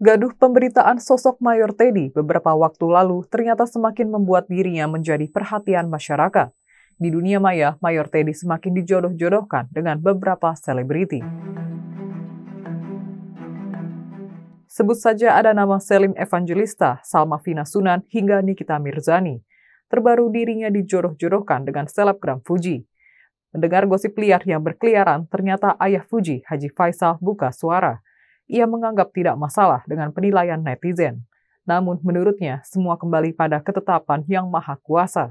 Gaduh pemberitaan sosok Mayor Teddy beberapa waktu lalu ternyata semakin membuat dirinya menjadi perhatian masyarakat. Di dunia maya, Mayor Teddy semakin dijodoh-jodohkan dengan beberapa selebriti. Sebut saja ada nama Selim Evangelista, Salma Fina Sunan, hingga Nikita Mirzani. Terbaru dirinya dijodoh-jodohkan dengan selebgram Fuji. Mendengar gosip liar yang berkeliaran, ternyata ayah Fuji, Haji Faisal, buka suara. Ia menganggap tidak masalah dengan penilaian netizen. Namun menurutnya, semua kembali pada ketetapan yang maha kuasa.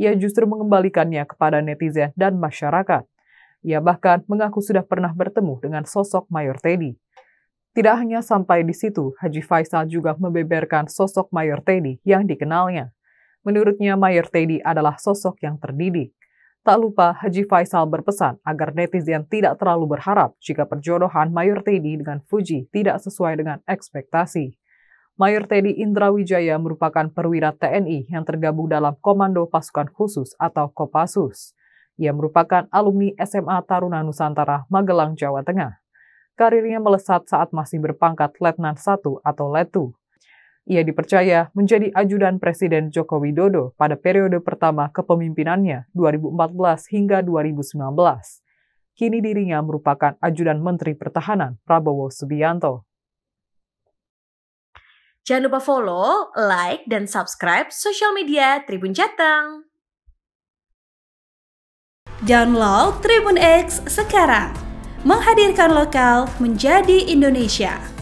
Ia justru mengembalikannya kepada netizen dan masyarakat. Ia bahkan mengaku sudah pernah bertemu dengan sosok Mayor Teddy. Tidak hanya sampai di situ, Haji Faisal juga membeberkan sosok Mayor Teddy yang dikenalnya. Menurutnya, Mayor Teddy adalah sosok yang terdidik. Tak lupa, Haji Faisal berpesan agar netizen tidak terlalu berharap jika perjodohan Mayor Teddy dengan Fuji tidak sesuai dengan ekspektasi. Mayor Teddy Indrawijaya merupakan perwira TNI yang tergabung dalam Komando Pasukan Khusus atau Kopassus. Ia merupakan alumni SMA Taruna Nusantara Magelang, Jawa Tengah. Karirnya melesat saat masih berpangkat Letnan 1 atau Letu. Ia dipercaya menjadi ajudan Presiden Joko Widodo pada periode pertama kepemimpinannya 2014 hingga 2019. Kini dirinya merupakan ajudan Menteri Pertahanan Prabowo Subianto. Jangan lupa follow, like, dan subscribe sosial media Tribun Jateng. Download Tribun X sekarang. Menghadirkan lokal menjadi Indonesia.